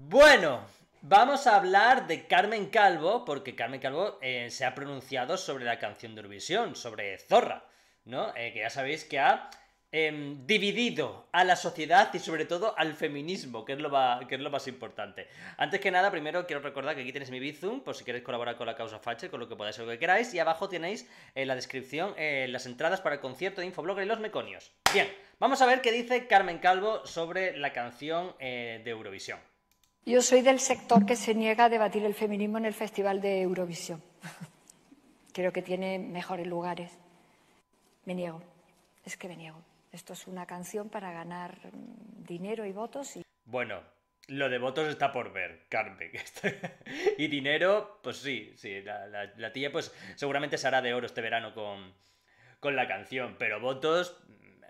Bueno, vamos a hablar de Carmen Calvo, porque Carmen Calvo eh, se ha pronunciado sobre la canción de Eurovisión, sobre Zorra, ¿no? Eh, que ya sabéis que ha em, dividido a la sociedad y sobre todo al feminismo, que es, lo más, importante. Antes que nada, primero quiero recordar que aquí tenéis mi Bizum, por si queréis colaborar con la causa Fache, con lo que podáis o lo que queráis, y abajo tenéis en eh, la descripción las entradas para el concierto de Infoblogger y los meconios. Bien, vamos a ver qué dice Carmen Calvo sobre la canción de Eurovisión. Yo soy del sector que se niega a debatir el feminismo en el Festival de Eurovisión. Creo que tiene mejores lugares. Me niego. Es que me niego. Esto es una canción para ganar mm, dinero y votos. Y... Bueno, lo de votos está por ver, Carmen. y dinero, pues sí, sí. La, tía, pues seguramente se hará de oro este verano con, con la canción. Pero votos,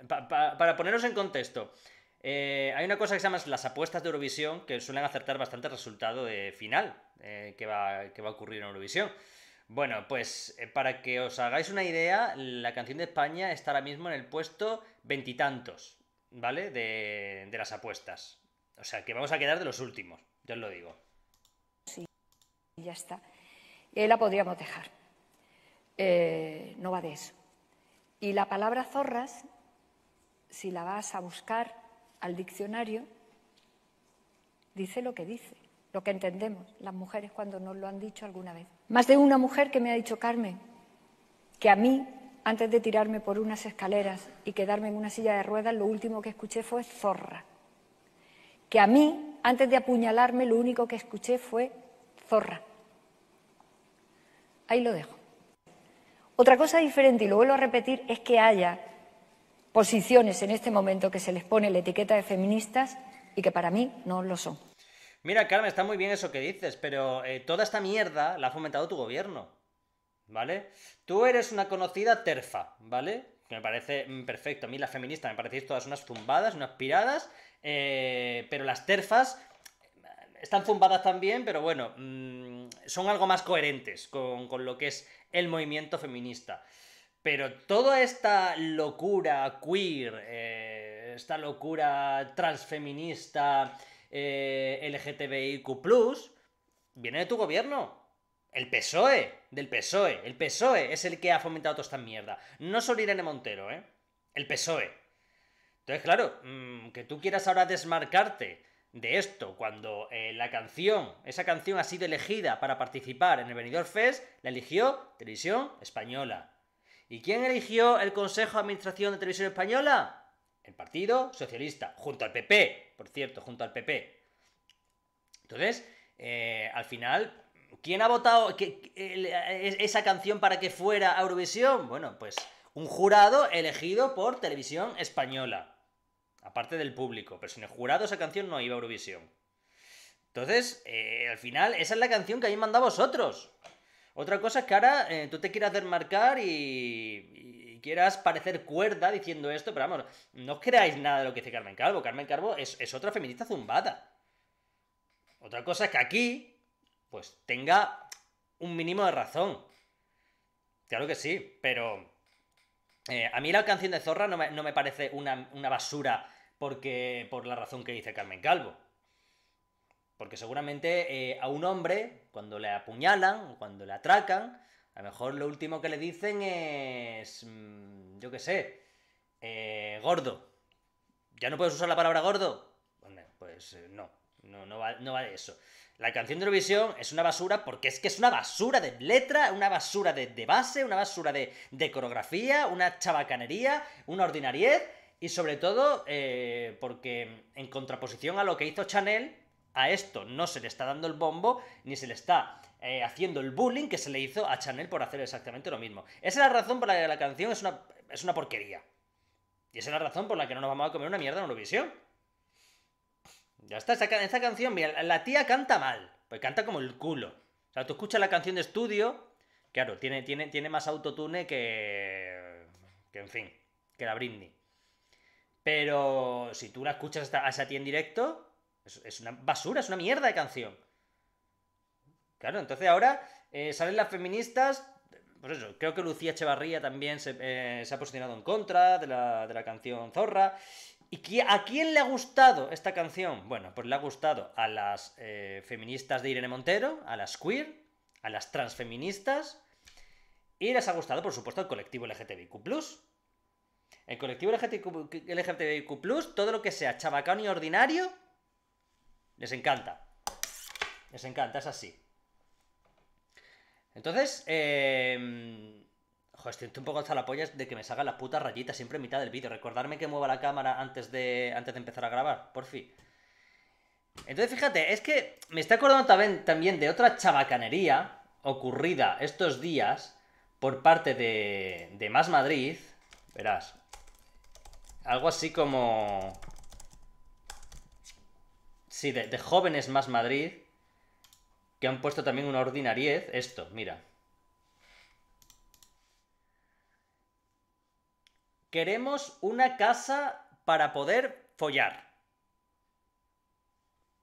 mm, para ponernos en contexto, eh, hay una cosa que se llama las apuestas de Eurovisión, que suelen acertar bastante el resultado de final eh, que, va, a ocurrir en Eurovisión. Bueno, pues eh, para que os hagáis una idea, la canción de España está ahora mismo en el puesto veintitantos, ¿vale? De, las apuestas. O sea, que vamos a quedar de los últimos, yo os lo digo. Sí, ya está. Y la podríamos dejar. no va de eso. Y la palabra zorras, si la vas a buscar al diccionario, dice lo que dice, lo que entendemos las mujeres cuando nos lo han dicho alguna vez. Más de una mujer que me ha dicho, Carmen, que a mí, antes de tirarme por unas escaleras y quedarme en una silla de ruedas, lo último que escuché fue zorra. Que a mí, antes de apuñalarme, lo único que escuché fue zorra. Ahí lo dejo. Otra cosa diferente, y lo vuelvo a repetir, es que haya posiciones en este momento que se les pone la etiqueta de feministas y que para mí no lo son. Mira, Carmen, está muy bien eso que dices, pero eh, toda esta mierda la ha fomentado tu gobierno, ¿vale? Tú eres una conocida terfa, ¿vale? Me parece mm, perfecto. A mí las feministas me parecéis todas unas zumbadas, unas piradas, eh, pero las terfas eh, están zumbadas también, pero bueno, mm, son algo más coherentes con lo que es el movimiento feminista. Pero toda esta locura queer, eh, esta locura transfeminista, eh, LGTBIQ, viene de tu gobierno. El PSOE, del PSOE. El PSOE es el que ha fomentado toda esta mierda. No solo Irene Montero, ¿eh? El PSOE. Entonces, claro, mm, que tú quieras ahora desmarcarte de esto, cuando eh, la canción, esa canción ha sido elegida para participar en el Benidorm Fest, la eligió Televisión Española. ¿Y quién eligió el Consejo de Administración de Televisión Española? El Partido Socialista, junto al PP, por cierto, junto al PP. Entonces, eh, al final, ¿quién ha votado que, esa canción para que fuera a Eurovisión? Bueno, pues un jurado elegido por Televisión Española, aparte del público, pero sin el jurado esa canción no iba a Eurovisión. Entonces, eh, al final, esa es la canción que habéis mandado vosotros. Otra cosa es que ahora eh, tú te quieras desmarcar y, y, quieras parecer cuerda diciendo esto, pero vamos, no os creáis nada de lo que dice Carmen Calvo. Carmen Calvo es, otra feminista zumbada. Otra cosa es que aquí, pues tenga un mínimo de razón. Claro que sí, pero eh, a mí la canción de Zorra no me, parece una, una basura porque por la razón que dice Carmen Calvo. Porque seguramente eh, a un hombre, cuando le apuñalan cuando le atracan, a lo mejor lo último que le dicen es, mm, yo qué sé, eh, gordo. ¿Ya no puedes usar la palabra gordo? pues eh, no, no, vale eso. La canción de Eurovisión es una basura porque es que es una basura de letra, una basura de, base, una basura de, coreografía, una chabacanería, una ordinariedad y sobre todo porque en contraposición a lo que hizo Chanel, a esto no se le está dando el bombo ni se le está eh, haciendo el bullying que se le hizo a Chanel por hacer exactamente lo mismo. Esa es la razón por la que la canción es una, es una porquería. Y esa es la razón por la que no nos vamos a comer una mierda en Eurovisión. Ya está, esta, canción, mira, la tía canta mal, pues canta como el culo. O sea, tú escuchas la canción de estudio, claro, tiene, tiene, tiene más autotune que. que en fin, que la Britney. Pero si tú la escuchas a esa tía en directo, es, una basura, es una mierda de canción. Claro, entonces ahora eh, salen las feministas. Por pues eso, creo que Lucía Echevarría también se, eh, ha posicionado en contra de la, canción Zorra. ¿Y a quién le ha gustado esta canción? Bueno, pues le ha gustado a las eh, feministas de Irene Montero, a las queer, a las transfeministas, y les ha gustado, por supuesto, al colectivo LGTBIQ. El colectivo LGTBIQ, todo lo que sea chabacano y ordinario, les encanta. Les encanta, es así. Entonces, eh... Joder, estoy un poco hasta la polla de que me salgan las putas rayitas siempre en mitad del vídeo. Recordarme que mueva la cámara antes de, antes de empezar a grabar, por fin. Entonces, fíjate, es que me está acordando también, de otra chabacanería ocurrida estos días por parte de, de Más Madrid. Verás. Algo así como... Sí, de, Jóvenes más Madrid, que han puesto también una ordinariez. Esto, mira. Queremos una casa para poder follar.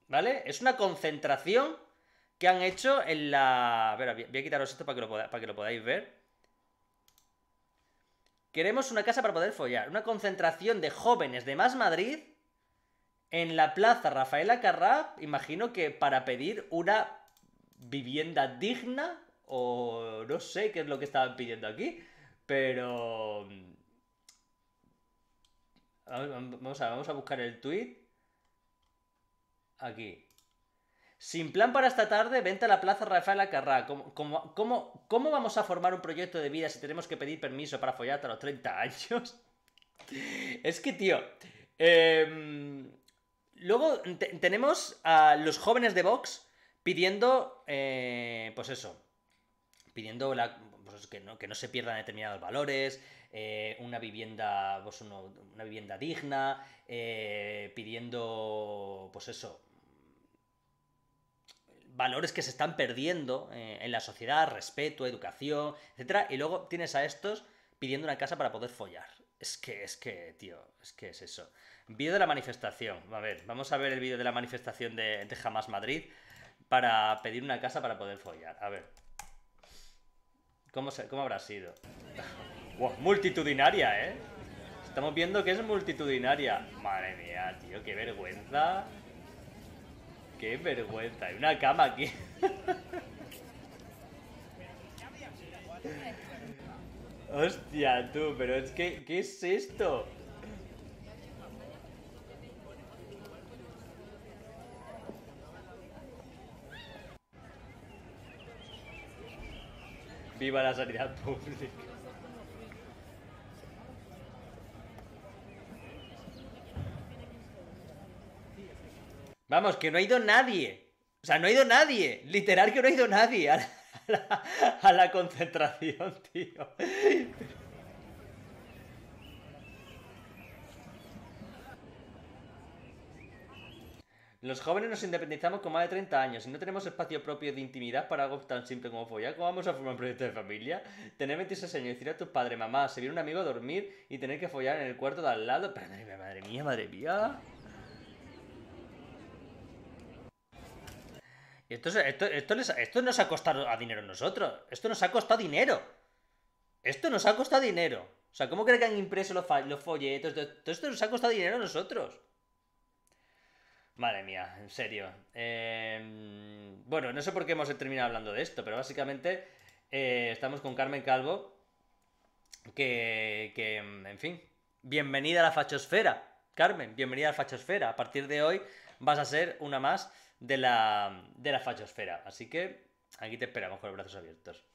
¿Vale? Es una concentración que han hecho en la... A ver, voy a quitaros esto para para que lo podáis ver. Queremos una casa para poder follar. Una concentración de jóvenes de Más Madrid en la plaza Rafaela Carrá, imagino que para pedir una vivienda digna o no sé qué es lo que estaban pidiendo aquí, pero... Vamos a, buscar el tweet. Aquí. Sin plan para esta tarde, vente a la Plaza Rafaela Carrá. ¿Cómo, cómo, cómo, vamos a formar un proyecto de vida si tenemos que pedir permiso para follar a los 30 años? es que, tío, em, Luego tenemos a los jóvenes de Vox pidiendo, eh, pues eso, pidiendo la, pues que, no, se pierdan determinados valores, eh, una vivienda, pues una vivienda digna, eh, pidiendo, pues eso, valores que se están perdiendo en la sociedad, respeto, educación, etcétera, y luego tienes a estos pidiendo una casa para poder follar. Es que, es que, tío, es que es eso. Vídeo de la manifestación. A ver, vamos a ver el vídeo de la manifestación de, Jamás Madrid para pedir una casa para poder follar. A ver. ¿Cómo, cómo habrá sido? wow, multitudinaria, ¿eh? Estamos viendo que es multitudinaria. Madre mía, tío, qué vergüenza. Qué vergüenza. Hay una cama aquí. Hostia, tú, pero es que, ¿qué es esto? Viva la sanidad pública. Vamos, que no ha ido nadie. O sea, no ha ido nadie. Literal que no ha ido nadie a la concentración, tío. Los jóvenes nos independizamos con más de 30 años y no tenemos espacio propio de intimidad para algo tan simple como follar. ¿Cómo vamos a formar un proyecto de familia? Tener 26 años y decir a tus padres, mamá, se viene un amigo a dormir y tener que follar en el cuarto de al lado. Pero madre mía. Madre mía. Esto, esto, nos ha costado a dinero nosotros. Esto nos ha costado dinero. Esto nos ha costado dinero. O sea, ¿cómo creen que han impreso los, los folletos? Todo esto nos ha costado dinero a nosotros. Madre mía, en serio. Em, bueno, no sé por qué hemos terminado hablando de esto, pero básicamente eh, estamos con Carmen Calvo, que, que, en fin, bienvenida a la fachosfera. Carmen, bienvenida a la fachosfera. A partir de hoy vas a ser una más de la, de la fachosfera. Así que aquí te esperamos con los brazos abiertos.